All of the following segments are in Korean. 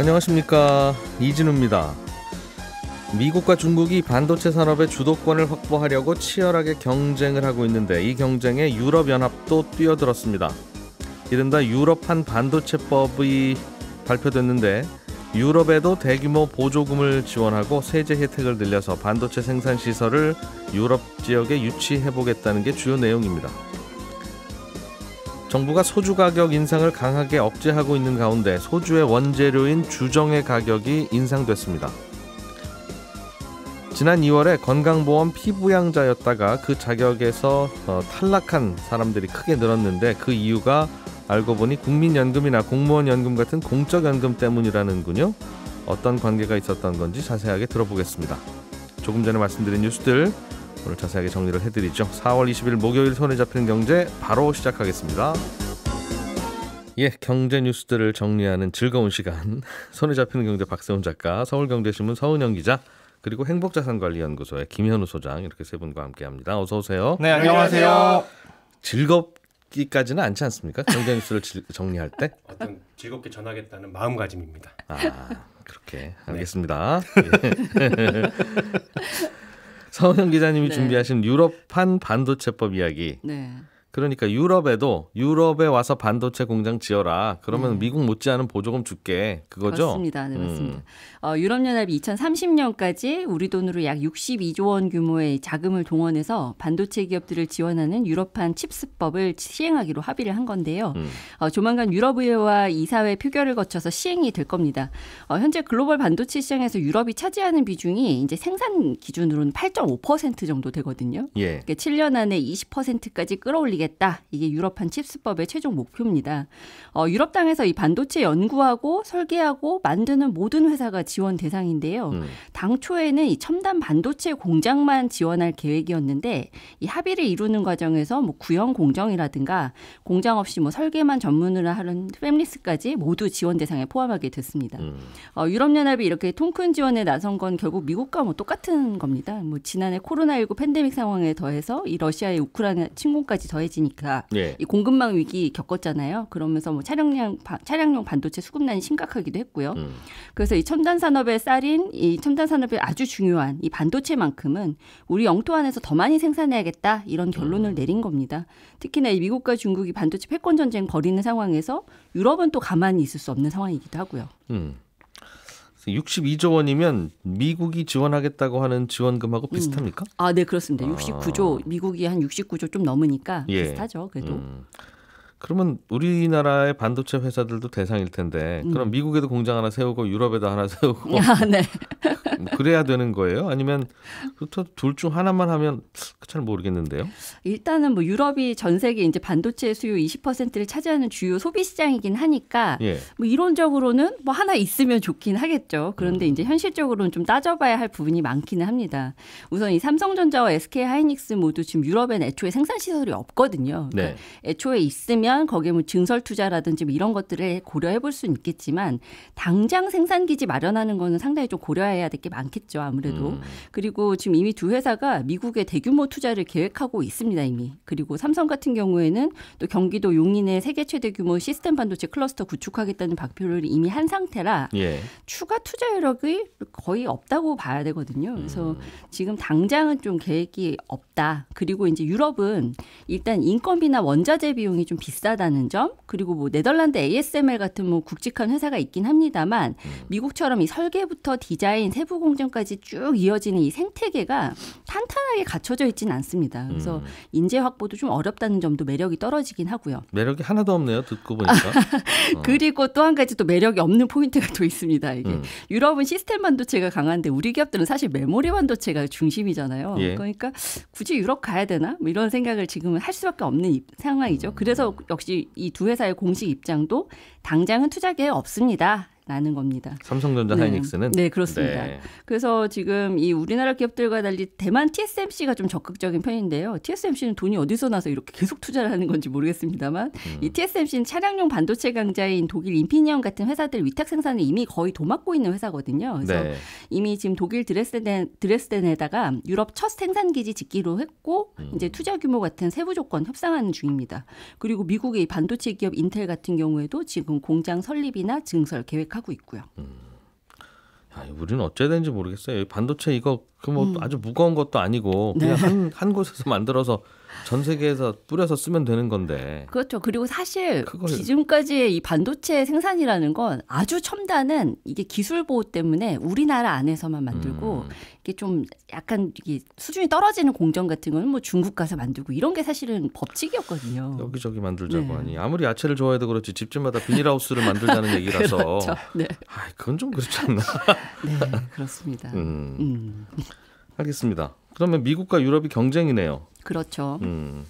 안녕하십니까 이진우입니다. 미국과 중국이 반도체 산업의 주도권을 확보하려고 치열하게 경쟁을 하고 있는데 이 경쟁에 유럽연합도 뛰어들었습니다. 이른바 유럽판 반도체법이 발표됐는데 유럽에도 대규모 보조금을 지원하고 세제 혜택을 늘려서 반도체 생산 시설을 유럽 지역에 유치해 보겠다는 게 주요 내용입니다. 정부가 소주 가격 인상을 강하게 억제하고 있는 가운데 소주의 원재료인 주정의 가격이 인상됐습니다. 지난 2월에 건강보험 피부양자였다가 그 자격에서 어, 탈락한 사람들이 크게 늘었는데 그 이유가 알고 보니 국민연금이나 공무원연금 같은 공적연금 때문이라는군요. 어떤 관계가 있었던 건지 자세하게 들어보겠습니다. 조금 전에 말씀드린 뉴스들 오늘 자세하게 정리를 해드리죠. 4월 20일 목요일 손에 잡히는 경제 바로 시작하겠습니다. 예, 경제 뉴스들을 정리하는 즐거운 시간. 손에 잡히는 경제 박세훈 작가, 서울경제신문 서은영 기자, 그리고 행복자산관리연구소의 김현우 소장 이렇게 세 분과 함께합니다. 어서 오세요. 네, 안녕하세요. 즐겁기까지는 않지 않습니까? 경제 뉴스를 질, 정리할 때 어떤 즐겁게 전하겠다는 마음가짐입니다. 아, 그렇게 네. 알겠습니다. 네. 서은영 기자님이 네. 준비하신 유럽판 반도체법 이야기. 네. 그러니까 유럽에도 유럽에 와서 반도체 공장 지어라. 그러면 네. 미국 못지않은 보조금 줄게. 그거죠? 맞습니다. 네, 맞습니다. 음. 어, 유럽연합이 2030년까지 우리 돈으로 약 62조 원 규모의 자금을 동원해서 반도체 기업들을 지원하는 유럽판 칩스법을 시행하기로 합의를 한 건데요. 음. 어, 조만간 유럽의회와 이사회 표결을 거쳐서 시행이 될 겁니다. 어, 현재 글로벌 반도체 시장에서 유럽이 차지하는 비중이 이제 생산 기준으로는 8.5% 정도 되거든요. 예. 그러니까 7년 안에 20%까지 끌어올리게 만들겠다 이게 유럽판 칩스법의 최종 목표입니다. 어, 유럽 당에서이 반도체 연구하고 설계하고 만드는 모든 회사가 지원 대상인데요. 음. 당초에는 이 첨단 반도체 공장만 지원할 계획이었는데 이 합의를 이루는 과정에서 뭐 구형 공정이라든가 공장 없이 뭐 설계만 전문으로 하는 팸리스까지 모두 지원 대상에 포함하게 됐습니다. 음. 어, 유럽연합이 이렇게 통큰 지원에 나선 건 결국 미국과 뭐 똑같은 겁니다. 뭐 지난해 코로나19 팬데믹 상황에 더해서 이 러시아의 우크라이나 침공까지 더해 심각지니까 예. 이 공급망 위기 겪었잖아요. 그러면서 뭐 차량량 바, 차량용 반도체 수급난이 심각하기도 했고요. 음. 그래서 이 첨단 산업의 쌀인 이 첨단 산업의 아주 중요한 이 반도체만큼은 우리 영토 안에서 더 많이 생산해야겠다 이런 결론을 음. 내린 겁니다. 특히나 이 미국과 중국이 반도체 패권 전쟁 벌이는 상황에서 유럽은 또 가만히 있을 수 없는 상황이기도 하고요. 음. 62조 원이면 미국이 지원하겠다고 하는 지원금하고 음. 비슷합니까? 음. 아, 네, 그렇습니다. 69조, 아. 미국이 한 69조 좀 넘으니까 예. 비슷하죠. 그래도. 음. 그러면 우리나라의 반도체 회사들도 대상일 텐데 음. 그럼 미국에도 공장 하나 세우고 유럽에도 하나 세우고 아, 네. 그래야 되는 거예요? 아니면 둘 중 하나만 하면 잘 모르겠는데요. 일단은 뭐 유럽이 전 세계 이제 반도체 수요 20%를 차지하는 주요 소비 시장이긴 하니까 예. 뭐 이론적으로는 뭐 하나 있으면 좋긴 하겠죠. 그런데 음. 이제 현실적으로는 좀 따져봐야 할 부분이 많기는 합니다. 우선 이 삼성전자와 SK 하이닉스 모두 지금 유럽엔 애초에 생산 시설이 없거든요. 네. 그러니까 네. 애초에 있으면 있면 거기에 뭐 증설 투자라든지 뭐 이런 것들을 고려해 볼 수는 있겠지만 당장 생산 기지 마련하는 거는 상당히 좀 고려해야 될 게 많겠죠 아무래도 음. 그리고 지금 이미 두 회사가 미국의 대규모 투자를 계획하고 있습니다 이미 그리고 삼성 같은 경우에는 또 경기도 용인의 세계 최대 규모 시스템 반도체 클러스터 구축하겠다는 발표를 이미 한 상태라 예. 추가 투자 여력이 거의 없다고 봐야 되거든요 그래서 음. 지금 당장은 좀 계획이 없다 그리고 이제 유럽은 일단 인건비나 원자재 비용이 좀 비싸 비싸다는 점 그리고 뭐 네덜란드 ASML 같은 뭐 굵직한 회사가 있긴 합니다만 음. 미국처럼 이 설계부터 디자인 세부 공정까지 쭉 이어지는 이 생태계가 탄탄하게 갖춰져 있지는 않습니다. 그래서 음. 인재 확보도 좀 어렵다는 점도 매력이 떨어지긴 하고요. 매력이 하나도 없네요. 듣고 보니까. 어. 그리고 또 한 가지 또 매력이 없는 포인트가 또 있습니다. 이게 음. 유럽은 시스템 반도체가 강한데 우리 기업들은 사실 메모리 반도체가 중심이잖아요. 예. 그러니까 굳이 유럽 가야 되나? 뭐 이런 생각을 지금은 할 수밖에 없는 상황이죠. 그래서 역시 이 두 회사의 공식 입장도 당장은 투자 계획 없습니다. 나는 겁니다. 삼성전자, 네. 하이닉스는 네 그렇습니다. 네. 그래서 지금 이 우리나라 기업들과 달리 대만 TSMC가 좀 적극적인 편인데요. TSMC는 돈이 어디서 나서 이렇게 계속 투자를 하는 건지 모르겠습니다만 음. 이 TSMC는 차량용 반도체 강자인 독일 인피니언 같은 회사들 위탁 생산을 이미 거의 도맡고 있는 회사거든요. 그래서 네. 이미 지금 독일 드레스덴 드레스덴에다가 유럽 첫 생산 기지 짓기로 했고 음. 이제 투자 규모 같은 세부 조건 협상하는 중입니다. 그리고 미국의 반도체 기업 인텔 같은 경우에도 지금 공장 설립이나 증설 계획하고 하고 있고요. 음. 야, 우리는 어찌 된지 모르겠어요. 반도체 이거 그뭐 음. 아주 무거운 것도 아니고 그냥 네. 한, 한 곳에서 만들어서 전 세계에서 뿌려서 쓰면 되는 건데. 그렇죠. 그리고 사실 그걸... 지금까지의 이 반도체 생산이라는 건 아주 첨단은 이게 기술 보호 때문에 우리나라 안에서만 만들고 음. 이게 좀 약간 이게 수준이 떨어지는 공정 같은 건 뭐 중국 가서 만들고 이런 게 사실은 법칙이었거든요. 여기저기 만들자고 네. 하니 아무리 야채를 좋아해도 그렇지 집집마다 비닐하우스를 만들자는 얘기라서. 그렇죠. 네. 아, 그건 좀 그렇지 않나. 네, 그렇습니다. 음. 음. 알겠습니다. 그러면 미국과 유럽이 경쟁이네요. 그렇죠. 음.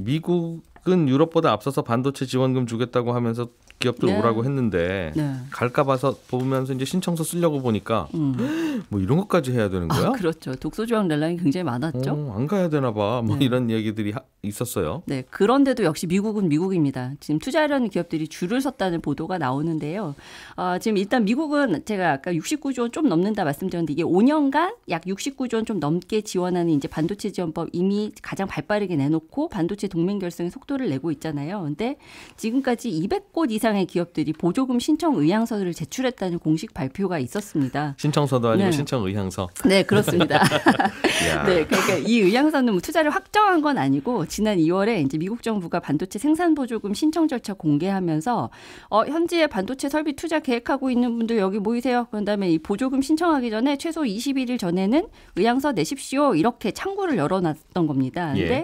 미국은 유럽보다 앞서서 반도체 지원금 주겠다고 하면서 기업들 네. 오라고 했는데 네. 갈까 봐서 보면서 이제 신청서 쓰려고 보니까 음. 뭐 이런 것까지 해야 되는 아, 거야? 아, 그렇죠. 독소 조항 넬랑이 굉장히 많았죠. 어, 안 가야 되나 봐. 뭐 네. 이런 얘기들이 하, 있었어요. 네. 그런데도 역시 미국은 미국입니다. 지금 투자하려는 기업들이 줄을 섰다는 보도가 나오는데요. 어, 지금 일단 미국은 제가 아까 69조 원 좀 넘는다 말씀드렸는데 이게 5년간 약 69조 원 좀 넘게 지원하는 이제 반도체 지원법 이미 가장 발빠르게 내놓고 반도체 동맹 결성의 속도를 내고 있잖아요. 근데 지금까지 200곳 이상의 기업들이 보조금 신청 의향서를 제출했다는 공식 발표가 있었습니다. 신청서도 아니고 네. 신청 의향서. 네, 그렇습니다. 네, 그러니까 이 의향서는 뭐 투자를 확정한 건 아니고 지난 2월에 이제 미국 정부가 반도체 생산 보조금 신청 절차 공개하면서 어, 현지에 반도체 설비 투자 계획하고 있는 분들 여기 모이세요. 그다음에 런이 보조금 신청하기 전에 최소 21일 전에는 의향서 내십시오. 이렇게 창구를 열어놨던 겁니다. 예. 근데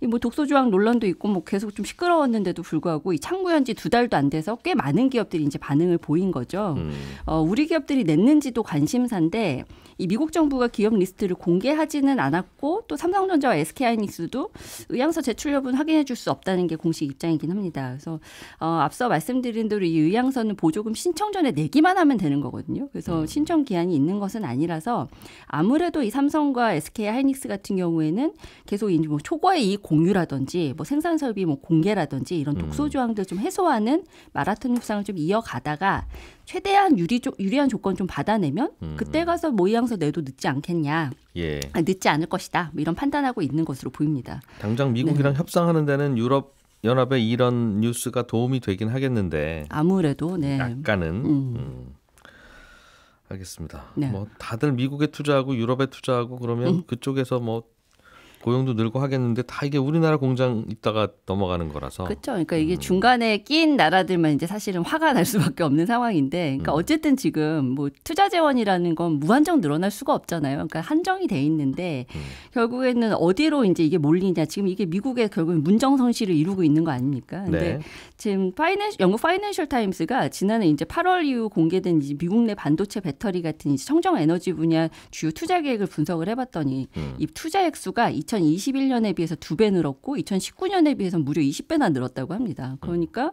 예. 이뭐 독소 조항 논란도 있고 뭐 계속 좀 시끄러웠는데도 불구하고 이 창구 현지 두 달도 안 돼서 꽤 많은 기업들이 이제 반응을 보인 거죠. 음. 어, 우리 기업들이 냈는지도 관심사인데 이 미국 정부가 기업 리스트를 공개하지는 않았고 또 삼성전자와 SK하이닉스도 의향서 제출 여부는 확인해 줄 수 없다는 게 공식 입장이긴 합니다. 그래서 어, 앞서 말씀드린 대로 이 의향서는 보조금 신청 전에 내기만 하면 되는 거거든요. 그래서 음. 신청 기한이 있는 것은 아니라서 아무래도 이 삼성과 SK하이닉스 같은 경우에는 계속 이제 뭐 초과의 이 공유라든지 뭐 생산 설비 뭐 공개라든지 이런 음. 독소 조항들 좀 해소하는 마라톤 협상을 좀 이어가다가 최대한 유리 조, 유리한 조건 좀 받아내면 음. 그때 가서 모의향 뭐 상황서 내도 늦지 않겠냐. 예. 아, 늦지 않을 것이다. 뭐 이런 판단하고 있는 것으로 보입니다. 당장 네. 미국이랑 네. 협상하는 데는 유럽 연합의 이런 뉴스가 도움이 되긴 하겠는데 아무래도 네. 약간은 음. 음. 알겠습니다. 네. 뭐 다들 미국에 투자하고 유럽에 투자하고 그러면 음. 그쪽에서 뭐 고용도 늘고 하겠는데 다 이게 우리나라 공장 있다가 넘어가는 거라서. 그렇죠. 그러니까 이게 음. 중간에 낀 나라들만 이제 사실은 화가 날 수밖에 없는 상황인데, 그러니까 음. 어쨌든 지금 뭐 투자 재원이라는 건 무한정 늘어날 수가 없잖아요. 그러니까 한정이 돼 있는데 음. 결국에는 어디로 이제 이게 몰리냐. 지금 이게 미국의 결국 문정성시를 이루고 있는 거 아닙니까? 근데 네. 지금 파이낸셜 영국 파이낸셜 타임스가 지난해 이제 8월 이후 공개된 이제 미국 내 반도체 배터리 같은 이제 청정 에너지 분야 주요 투자 계획을 분석을 해봤더니 음. 이 투자 액수가 2 2021년에 비해서 두 배 늘었고 2019년에 비해서 무려 20배나 늘었다고 합니다. 그러니까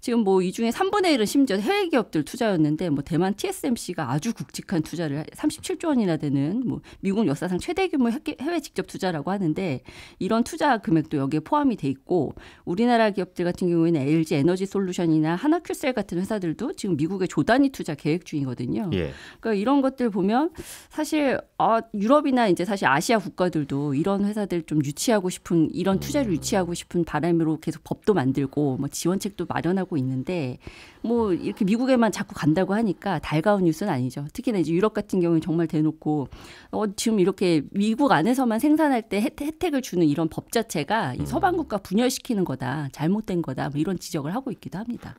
지금 뭐 이 중에 3분의 1은 심지어 해외 기업들 투자였는데 뭐 대만 TSMC가 아주 굵직한 투자를 37조 원이나 되는 뭐 미국 역사상 최대 규모 해외 직접 투자라고 하는데 이런 투자 금액도 여기에 포함이 돼 있고 우리나라 기업들 같은 경우에는 LG 에너지 솔루션이나 하나큐셀 같은 회사들도 지금 미국에 조단위 투자 계획 중이거든요. 예. 그러니까 이런 것들 보면 사실 아, 유럽이나 이제 사실 아시아 국가들도 이런 회사들 좀 유치하고 싶은 이런 투자를 음. 유치하고 싶은 바람으로 계속 법도 만들고 뭐 지원책도 마련하고 하고 있는데 뭐 이렇게 미국에만 자꾸 간다고 하니까 달가운 뉴스는 아니죠. 특히나 이제 유럽 같은 경우는 정말 대놓고 어 지금 이렇게 미국 안에서만 생산할 때 혜택을 주는 이런 법 자체가 이 음. 서방 국가 분열시키는 거다. 잘못된 거다. 뭐 이런 지적을 하고 있기도 합니다.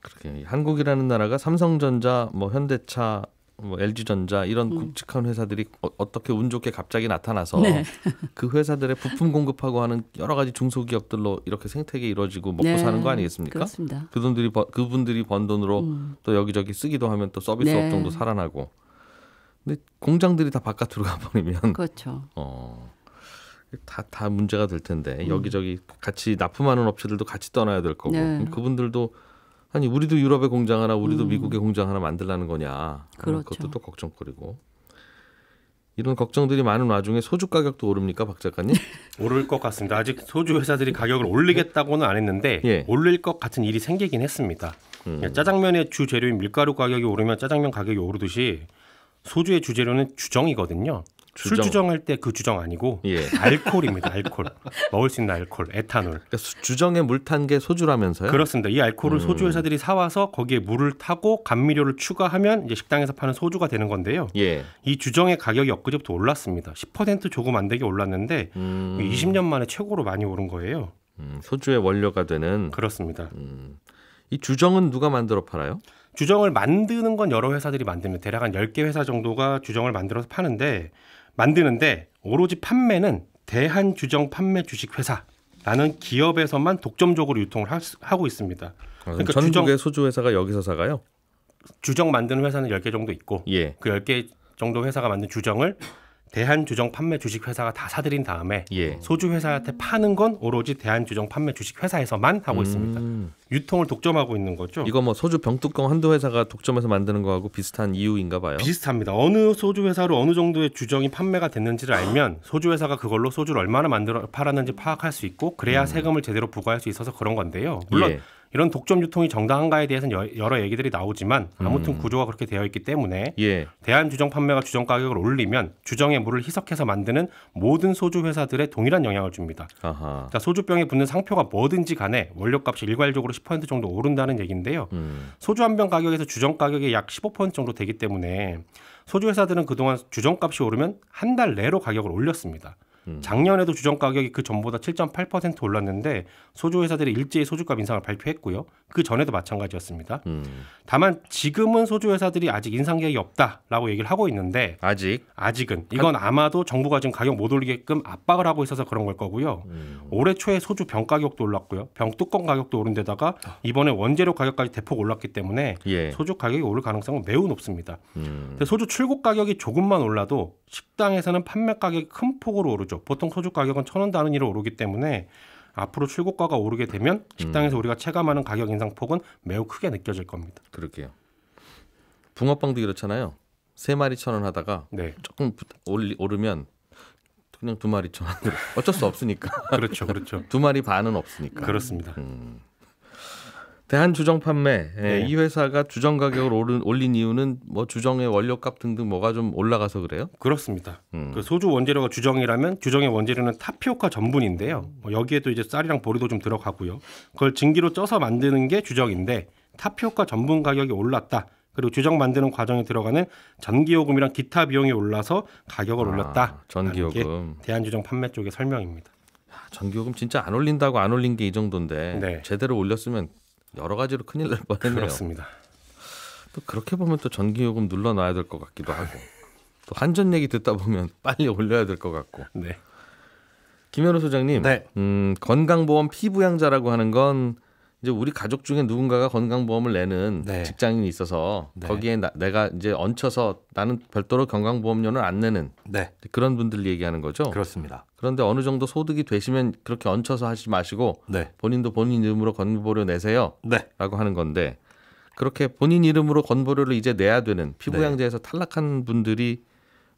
그렇게 한국이라는 나라가 삼성전자, 뭐 현대차, 뭐 LG전자 이런 음. 굵직한 회사들이 어, 떻게운 좋게 갑자기 나타나서 네. 그 회사들의 부품 공급하고 하는 여러 가지 중소기업들로 이렇게 생태계 이루어지고 먹고 네. 사는 거 아니겠습니까? 그렇습니다. 그분들이 버, 그분들이 번 돈으로 음. 또 여기저기 쓰기도 하면 또 서비스 네. 업종도 살아나고. 근데 공장들이 다 바깥으로 가버리면 그렇죠. 어. 다, 다 문제가 될 텐데 음. 여기저기 같이 납품하는 업체들도 같이 떠나야 될 거고 네. 그분들도 아니 우리도 유럽의 공장 하나, 우리도 음. 미국의 공장 하나 만들라는 거냐. 그렇죠. 그것도 또 걱정거리고. 이런 걱정들이 많은 와중에 소주 가격도 오릅니까, 박 작가님? 오를 것 같습니다. 아직 소주 회사들이 가격을 올리겠다고는 안 했는데 예. 올릴 것 같은 일이 생기긴 했습니다. 음. 그러니까 짜장면의 주 재료인 밀가루 가격이 오르면 짜장면 가격이 오르듯이 소주의 주재료는 주정이거든요. 주정. 술 주정할 때 그 주정 아니고 예. 알코올입니다. 알코올 먹을 수 있는 알코올, 에탄올. 그러니까 주정에 물 탄 게 소주라면서요? 그렇습니다. 이 알코올을 음. 소주 회사들이 사와서 거기에 물을 타고 감미료를 추가하면 이제 식당에서 파는 소주가 되는 건데요. 예. 이 주정의 가격이 엊그제부터 올랐습니다. 10% 조금 안 되게 올랐는데 음. 20년 만에 최고로 많이 오른 거예요. 음, 소주의 원료가 되는 그렇습니다. 음. 이 주정은 누가 만들어 팔아요? 주정을 만드는 건 여러 회사들이 만듭니다. 대략 한 10개 회사 정도가 주정을 만들어서 파는데 만드는데 오로지 판매는 대한주정 판매 주식회사라는 기업에서만 독점적으로 유통을 하고 있습니다. 아, 그러니까 전국의 규정, 소주회사가 여기서 사가요? 주정 만드는 회사는 10개 정도 있고 예. 그 10개 정도 회사가 만든 주정을 대한주정 판매 주식회사가 다 사들인 다음에 예. 소주 회사한테 파는 건 오로지 대한주정 판매 주식회사에서만 하고 음. 있습니다. 유통을 독점하고 있는 거죠. 이거 뭐 소주 병뚜껑 한두 회사가 독점해서 만드는 거하고 비슷한 이유인가 봐요. 비슷합니다. 어느 소주 회사로 어느 정도의 주정이 판매가 됐는지를 알면 소주 회사가 그걸로 소주를 얼마나 만들어 팔았는지 파악할 수 있고 그래야 음. 세금을 제대로 부과할 수 있어서 그런 건데요. 물론 예. 이런 독점 유통이 정당한가에 대해서는 여러 얘기들이 나오지만 아무튼 음. 구조가 그렇게 되어 있기 때문에 예. 대한 주정 판매가 주정 가격을 올리면 주정의 물을 희석해서 만드는 모든 소주 회사들의 동일한 영향을 줍니다. 그러니까 소주병에 붙는 상표가 뭐든지 간에 원료값이 일괄적으로 10% 정도 오른다는 얘기인데요. 음. 소주 한 병 가격에서 주정 가격이 약 15% 정도 되기 때문에 소주 회사들은 그동안 주정값이 오르면 한 달 내로 가격을 올렸습니다. 음. 작년에도 주정 가격이 그 전보다 7.8% 올랐는데 소주 회사들이 일제히 소주값 인상을 발표했고요. 그 전에도 마찬가지였습니다. 음. 다만 지금은 소주 회사들이 아직 인상 계획이 없다라고 얘기를 하고 있는데 아직 아직은 이건 아마도 정부가 지금 가격 못 올리게끔 압박을 하고 있어서 그런 걸 거고요. 음. 올해 초에 소주 병 가격도 올랐고요. 병 뚜껑 가격도 오른 데다가 이번에 원재료 가격까지 대폭 올랐기 때문에 예. 소주 가격이 오를 가능성은 매우 높습니다. 음. 소주 출고 가격이 조금만 올라도 식당에서는 판매 가격이 큰 폭으로 오르죠. 보통 소주 가격은 천 원 단위로 오르기 때문에 앞으로 출고가가 오르게 되면 음. 식당에서 음. 우리가 체감하는 가격 인상 폭은 매우 크게 느껴질 겁니다. 그렇게요. 붕어빵도 이렇잖아요. 세 마리 천원 하다가 네. 조금 올리, 오르면 그냥 두 마리 천 원. 어쩔 수 없으니까. 그렇죠, 그렇죠. 두 마리 반은 없으니까. 그렇습니다. 음. 대한주정판매 예, 네. 이 회사가 주정 가격을 오른, 올린 이유는 뭐 주정의 원료값 등등 뭐가 좀 올라가서 그래요? 그렇습니다. 음. 그 소주 원재료가 주정이라면 주정의 원재료는 타피오카 전분인데요. 뭐 여기에도 이제 쌀이랑 보리도 좀 들어가고요. 그걸 증기로 쪄서 만드는 게 주정인데 타피오카 전분 가격이 올랐다. 그리고 주정 만드는 과정에 들어가는 전기요금이랑 기타 비용이 올라서 가격을 아, 올렸다. 전기요금. 대한주정 판매 쪽의 설명입니다. 전기요금 진짜 안 올린다고 안 올린 게 이 정도인데 네. 제대로 올렸으면 여러 가지로 큰일 날 뻔했네요. 그렇습니다. 또 그렇게 보면 또 전기요금 눌러놔야 될 것 같기도 하고 네. 또 한전 얘기 듣다 보면 빨리 올려야 될 것 같고. 네. 김현우 소장님, 네. 음, 건강보험 피부양자라고 하는 건 이제 우리 가족 중에 누군가가 건강보험을 내는 네. 직장인이 있어서 네. 거기에 나, 내가 이제 얹혀서 나는 별도로 건강보험료는 안 내는 네. 그런 분들 얘기하는 거죠. 그렇습니다. 그런데 어느 정도 소득이 되시면 그렇게 얹혀서 하지 마시고 네. 본인도 본인 이름으로 건보료 내세요라고 네. 하는 건데 그렇게 본인 이름으로 건보료를 이제 내야 되는 피부양자에서 네. 탈락한 분들이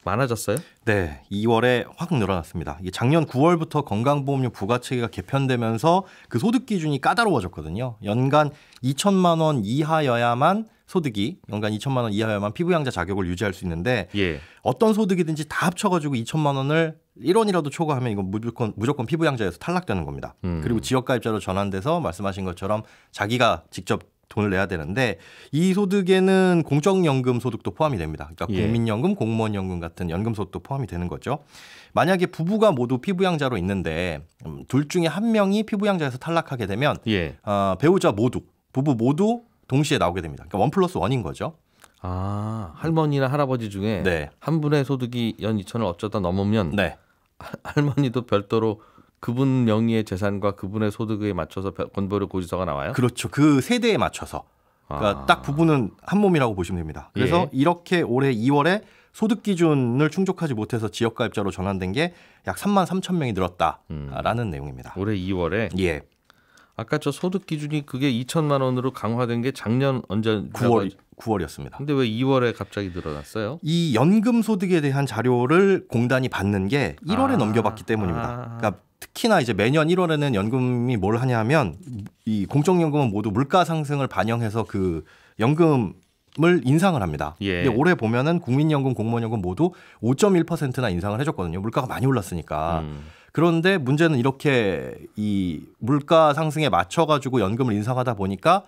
많아졌어요? 네, 2월에 확 늘어났습니다. 작년 9월부터 건강보험료 부과체계가 개편되면서 그 소득 기준이 까다로워졌거든요. 연간 2천만 원 이하여야만 소득이 연간 2천만 원 이하여야만 피부양자 자격을 유지할 수 있는데 예. 어떤 소득이든지 다 합쳐가지고 2천만 원을 1원이라도 초과하면 이건 무조건 무조건 피부양자에서 탈락되는 겁니다. 음. 그리고 지역가입자로 전환돼서 말씀하신 것처럼 자기가 직접 돈을 내야 되는데 이 소득에는 공적연금 소득도 포함이 됩니다. 그러니까 예. 국민연금, 공무원연금 같은 연금 소득도 포함이 되는 거죠. 만약에 부부가 모두 피부양자로 있는데 음, 둘 중에 한 명이 피부양자에서 탈락하게 되면 예. 어, 배우자 모두 부부 모두 동시에 나오게 됩니다. 그러니까 원 플러스 원인 거죠. 아 할머니나 할아버지 중에 네. 한 분의 소득이 연 2천을 어쩌다 넘으면 네. 할머니도 별도로 그분 명의의 재산과 그분의 소득에 맞춰서 건보료 고지서가 나와요? 그렇죠. 그 세대에 맞춰서. 그러니까 아. 딱 부부는 한 몸이라고 보시면 됩니다. 그래서 예. 이렇게 올해 2월에 소득 기준을 충족하지 못해서 지역가입자로 전환된 게 약 3만 3천 명이 늘었다라는 음. 내용입니다. 올해 2월에 예. 아까 저 소득 기준이 그게 2천만 원으로 강화된 게 작년 언제 9월 9월이었습니다. 근데 왜 2월에 갑자기 늘어났어요? 이 연금 소득에 대한 자료를 공단이 받는 게 1월에 아. 넘겨봤기 때문입니다. 아. 그러니까 특히나 이제 매년 1월에는 연금이 뭘 하냐면 이 공적연금은 모두 물가 상승을 반영해서 그 연금 을 인상을 합니다. 예. 근데 올해 보면은 국민연금, 공무원연금 모두 5.1%나 인상을 해줬거든요. 물가가 많이 올랐으니까. 음. 그런데 문제는 이렇게 이 물가 상승에 맞춰 가지고 연금을 인상하다 보니까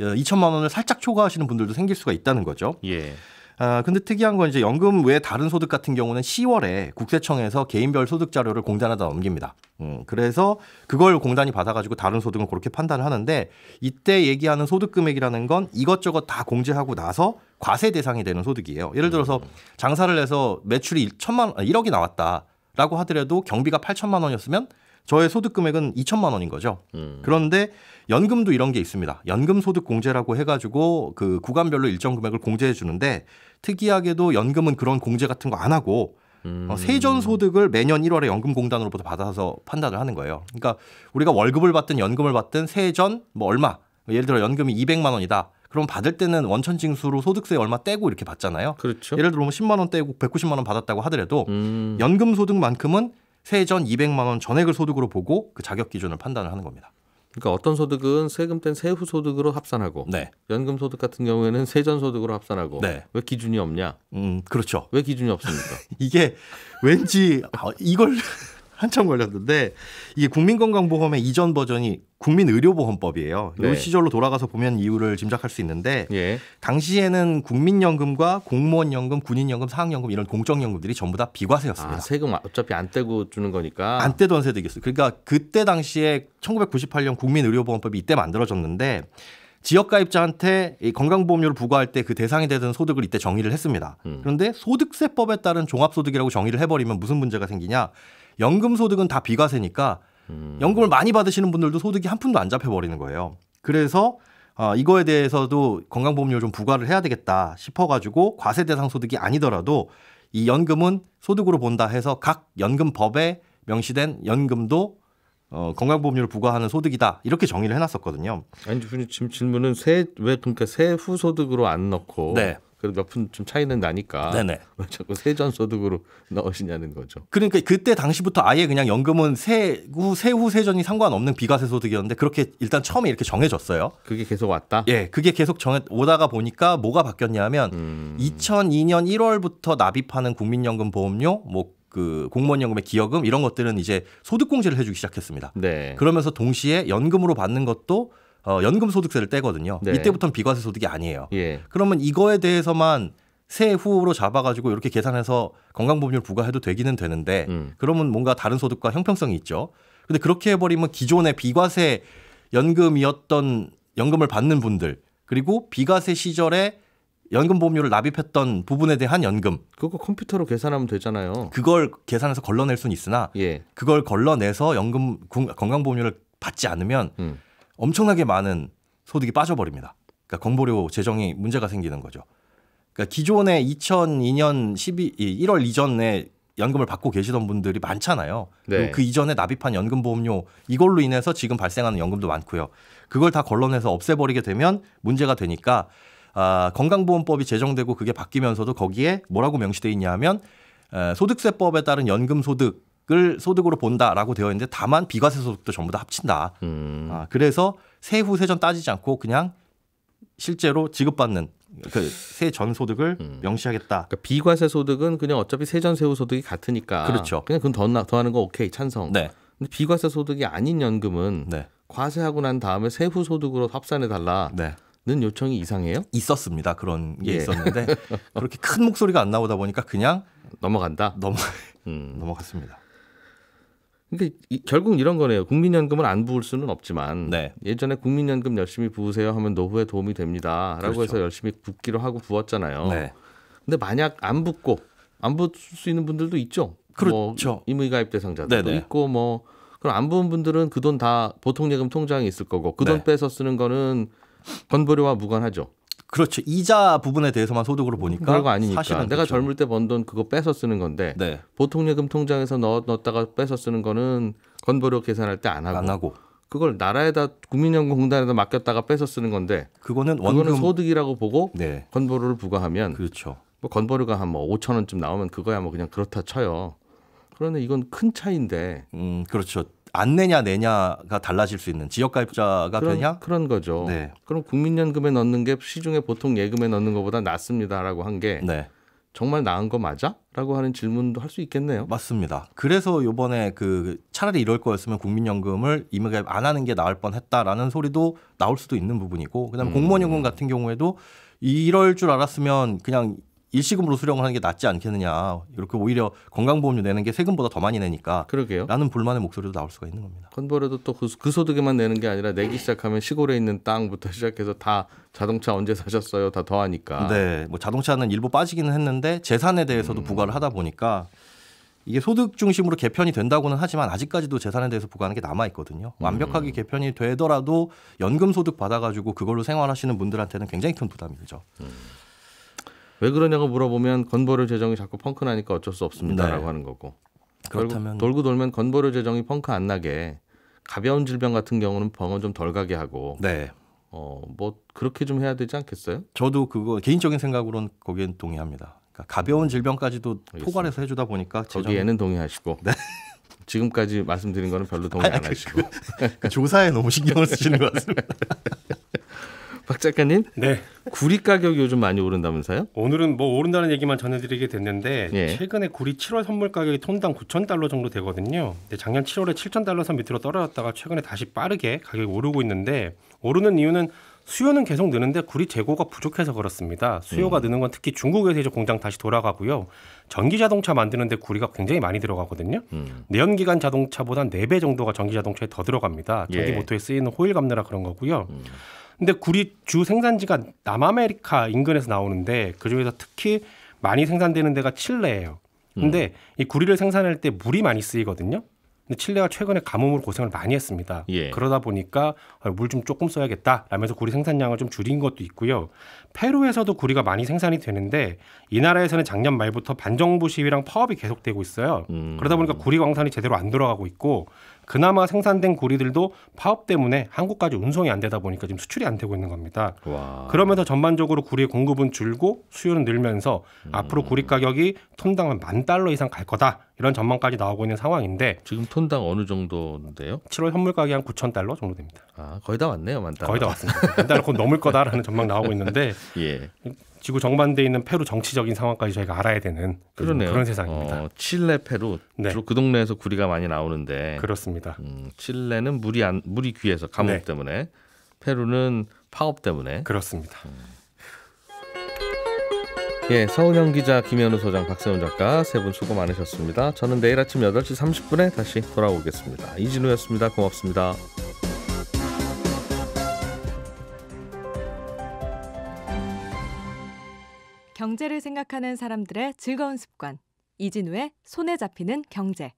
2천만 어, 원을 살짝 초과하시는 분들도 생길 수가 있다는 거죠. 예. 아, 근데 특이한 건 이제 연금 외 다른 소득 같은 경우는 10월에 국세청에서 개인별 소득 자료를 공단에다 넘깁니다. 음, 그래서 그걸 공단이 받아가지고 다른 소득은 그렇게 판단을 하는데 이때 얘기하는 소득 금액이라는 건 이것저것 다 공제하고 나서 과세 대상이 되는 소득이에요. 예를 들어서 음. 장사를 해서 매출이 1천만 1억이 아, 나왔다라고 하더라도 경비가 8천만 원이었으면 저의 소득 금액은 2천만 원인 거죠. 음. 그런데 연금도 이런 게 있습니다. 연금 소득 공제라고 해가지고 그 구간별로 일정 금액을 공제해 주는데 특이하게도 연금은 그런 공제 같은 거 안 하고 어, 음. 세전 소득을 매년 1월에 연금공단으로부터 받아서 판단을 하는 거예요. 그러니까 우리가 월급을 받든 연금을 받든 세전 뭐 얼마 예를 들어 연금이 200만 원이다. 그럼 받을 때는 원천징수로 소득세 얼마 떼고 이렇게 받잖아요. 그렇죠. 예를 들어 10만 뭐 원 떼고 190만 원 받았다고 하더라도 음. 연금 소득만큼은 세전 200만 원 전액을 소득으로 보고 그 자격 기준을 판단을 하는 겁니다. 그러니까 어떤 소득은 세금 땐 세후 소득으로 합산하고 네. 연금 소득 같은 경우에는 세전 소득으로 합산하고 네. 왜 기준이 없냐? 음, 그렇죠. 왜 기준이 없습니까? 이게 왠지 아, 이걸 한참 걸렸는데 이게 국민건강보험의 이전 버전이 국민의료보험법이에요. 네. 이 시절로 돌아가서 보면 이유를 짐작할 수 있는데 예. 당시에는 국민연금과 공무원연금, 군인연금, 사학연금 이런 공적연금들이 전부 다 비과세였습니다. 아, 세금 어차피 안 떼고 주는 거니까 안 떼던 세대겠어요. 그러니까 그때 당시에 1998년 국민의료보험법이 이때 만들어졌는데 지역가입자한테 이 건강보험료를 부과할 때 그 대상이 되던 소득을 이때 정의를 했습니다. 음. 그런데 소득세법에 따른 종합소득이라고 정의를 해버리면 무슨 문제가 생기냐? 연금 소득은 다 비과세니까 음. 연금을 많이 받으시는 분들도 소득이 한 푼도 안 잡혀 버리는 거예요. 그래서 어, 이거에 대해서도 건강보험료 좀 부과를 해야 되겠다 싶어가지고 과세 대상 소득이 아니더라도 이 연금은 소득으로 본다 해서 각 연금법에 명시된 연금도 어, 건강보험료를 부과하는 소득이다 이렇게 정의를 해놨었거든요. 아니 지금 질문은 세왜 그러니까 세후 소득으로 안 넣고 네. 그래도 몇푼좀 차이는 나니까 네네. 왜 자꾸 세전 소득으로 넣으시냐는 거죠. 그러니까 그때 당시부터 아예 그냥 연금은 세후 세후 세전이 상관없는 비과세 소득이었는데 그렇게 일단 처음에 이렇게 정해졌어요. 그게 계속 왔다. 예, 그게 계속 정해 오다가 보니까 뭐가 바뀌었냐면 음... 2002년 1월부터 납입하는 국민연금 보험료 뭐 그 공무원 연금의 기여금 이런 것들은 이제 소득 공제를 해주기 시작했습니다. 네. 그러면서 동시에 연금으로 받는 것도 어, 연금소득세를 떼거든요. 네. 이때부터는 비과세 소득이 아니에요. 예. 그러면 이거에 대해서만 세후로 잡아가지고 이렇게 계산해서 건강보험료 를 부과해도 되기는 되는데 음. 그러면 뭔가 다른 소득과 형평성이 있죠. 근데 그렇게 해버리면 기존의 비과세 연금이었던 연금을 받는 분들 그리고 비과세 시절에 연금 보험료를 납입했던 부분에 대한 연금 그거 컴퓨터로 계산하면 되잖아요. 그걸 계산해서 걸러낼 수는 있으나 예. 그걸 걸러내서 연금 건강보험료를 받지 않으면 음. 엄청나게 많은 소득이 빠져버립니다. 그러니까 공보료 재정이 문제가 생기는 거죠. 그러니까 기존에 2002년 12, 1월 이전에 연금을 받고 계시던 분들이 많잖아요. 네. 그 이전에 납입한 연금 보험료 이걸로 인해서 지금 발생하는 연금도 많고요. 그걸 다 걸러내서 없애버리게 되면 문제가 되니까 아, 건강보험법이 제정되고 그게 바뀌면서도 거기에 뭐라고 명시돼 있냐 하면 에, 소득세법에 따른 연금소득 을 소득으로 본다라고 되어 있는데 다만 비과세 소득도 전부 다 합친다. 음. 아, 그래서 세후 세전 따지지 않고 그냥 실제로 지급받는 그 세전 소득을 음. 명시하겠다. 그러니까 비과세 소득은 그냥 어차피 세전 세후 소득이 같으니까 그렇죠. 그냥 그건 더 더하는 거 오케이 찬성. 네. 근데 비과세 소득이 아닌 연금은 네. 과세하고 난 다음에 세후 소득으로 합산해 달라. 네. 는 요청이 이상해요? 있었습니다. 그런 게 예. 있었는데 그렇게 큰 목소리가 안 나오다 보니까 그냥 넘어간다. 넘어 음. 넘어갔습니다. 근데 그러니까 이, 결국 이런 거네요. 국민연금을 안 부을 수는 없지만 네. 예전에 국민연금 열심히 부으세요 하면 노후에 도움이 됩니다라고 그렇죠. 해서 열심히 붓기로 하고 부었잖아요. 네. 근데 만약 안 붓고 안 부을 수 있는 분들도 있죠. 뭐 그렇죠. 뭐 임의가입 대상자도 네네. 있고 뭐 그럼 안 부은 분들은 그 돈 다 보통예금 통장에 있을 거고 그돈 네. 빼서 쓰는 거는 건보료와 무관하죠. 그렇죠. 이자 부분에 대해서만 소득으로 보니까 별거 아니니까. 사실은 내가 그렇죠. 젊을 때 번 돈 그거 빼서 쓰는 건데 네. 보통 예금 통장에서 넣 넣었다가 빼서 쓰는 거는 건보료 계산할 때안 하고. 안 하고. 그걸 나라에다 국민연금공단에다 맡겼다가 빼서 쓰는 건데 그거는 원금 그거는 소득이라고 보고 네. 건보료를 부과하면 그렇죠. 뭐 건보료가 한 뭐 5천 원쯤 나오면 그거야 뭐 그냥 그렇다 쳐요. 그런데 이건 큰 차이인데. 음, 그렇죠. 안 내냐 내냐가 달라질 수 있는 지역가입자가 그런, 되냐 그런 거죠. 네. 그럼 국민연금에 넣는 게 시중에 보통 예금에 넣는 것보다 낫습니다라고 한게 네. 정말 나은 거 맞아? 라고 하는 질문도 할 수 있겠네요. 맞습니다. 그래서 요번에 그 차라리 이럴 거였으면 국민연금을 임의가입 안 하는 게 나을 뻔 했다라는 소리도 나올 수도 있는 부분이고 그다음에 음. 공무원연금 같은 경우에도 이럴 줄 알았으면 그냥 일시금으로 수령을 하는 게 낫지 않겠느냐. 이렇게 오히려 건강보험료 내는 게 세금보다 더 많이 내니까. 그러게요. 라는 불만의 목소리도 나올 수가 있는 겁니다. 건보료도 또그 그 소득에만 내는 게 아니라 내기 시작하면 시골에 있는 땅부터 시작해서 다 자동차 언제 사셨어요? 다 더하니까. 네. 뭐 자동차는 일부 빠지기는 했는데 재산에 대해서도 음. 부과를 하다 보니까 이게 소득 중심으로 개편이 된다고는 하지만 아직까지도 재산에 대해서 부과하는 게 남아 있거든요. 음. 완벽하게 개편이 되더라도 연금 소득 받아가지고 그걸로 생활하시는 분들한테는 굉장히 큰 부담이죠. 되 음. 왜 그러냐고 물어보면 건보료 재정이 자꾸 펑크 나니까 어쩔 수 없습니다라고 네. 하는 거고. 그렇다면 돌고 돌면 건보료 재정이 펑크 안 나게 가벼운 질병 같은 경우는 병원 좀 덜 가게 하고 네. 어뭐 그렇게 좀 해야 되지 않겠어요? 저도 그거 개인적인 생각으로는 거기엔 동의합니다. 그러니까 가벼운 질병까지도 알겠습니다. 포괄해서 해주다 보니까 거기에는 동의하시고 네. 지금까지 말씀드린 거는 별로 동의 아니, 하시고 그, 그 조사에 너무 신경을 쓰시는 것 같습니다. 박 작가님? 네. 구리 가격이 요즘 많이 오른다면서요? 오늘은 뭐 오른다는 얘기만 전해드리게 됐는데 예. 최근에 구리 7월 선물 가격이 톤당 9천 달러 정도 되거든요. 근데 작년 7월에 7천 달러 선 밑으로 떨어졌다가 최근에 다시 빠르게 가격이 오르고 있는데 오르는 이유는 수요는 계속 느는데 구리 재고가 부족해서 그렇습니다. 수요가 음. 느는 건 특히 중국에서 이제 공장 다시 돌아가고요. 전기 자동차 만드는데 구리가 굉장히 많이 들어가거든요. 음. 내연기관 자동차보다 4배 정도가 전기 자동차에 더 들어갑니다. 전기 예. 모터에 쓰이는 호일 감느라 그런 거고요. 음. 근데 구리 주 생산지가 남아메리카 인근에서 나오는데 그중에서 특히 많이 생산되는 데가 칠레예요. 근데 음. 이 구리를 생산할 때 물이 많이 쓰이거든요. 근데 칠레가 최근에 가뭄으로 고생을 많이 했습니다. 예. 그러다 보니까 아, 물좀 조금 써야겠다 라면서 구리 생산량을 좀 줄인 것도 있고요. 페루에서도 구리가 많이 생산이 되는데 이 나라에서는 작년 말부터 반정부 시위랑 파업이 계속되고 있어요. 음. 그러다 보니까 구리 광산이 제대로 안 돌아가고 있고 그나마 생산된 고리들도 파업 때문에 한국까지 운송이 안 되다 보니까 지금 수출이 안 되고 있는 겁니다. 와. 그러면서 전반적으로 구리의 공급은 줄고 수요는 늘면서 음. 앞으로 구리 가격이 톤당 만 달러 이상 갈 거다. 이런 전망까지 나오고 있는 상황인데 지금 톤당 어느 정도인데요? 7월 현물 가격이 한 9천 달러 정도 됩니다. 아 거의 다 왔네요, 만달. 거의 다 왔습니다. 만달 곧 넘을 거다라는 전망 나오고 있는데 예. 지구 정반대에 있는 페루 정치적인 상황까지 저희가 알아야 되는 그러네요. 그런 세상입니다. 어, 칠레, 페루 네. 주로 그 동네에서 구리가 많이 나오는데 그렇습니다. 음, 칠레는 물이 안 물이 귀해서 감옥 네. 때문에 페루는 파업 때문에 그렇습니다. 음. 예, 서은영 기자, 김현우 소장, 박세훈 작가 세 분 수고 많으셨습니다. 저는 내일 아침 8시 30분에 다시 돌아오겠습니다. 이진우였습니다. 고맙습니다. 경제를 생각하는 사람들의 즐거운 습관. 이진우의 손에 잡히는 경제.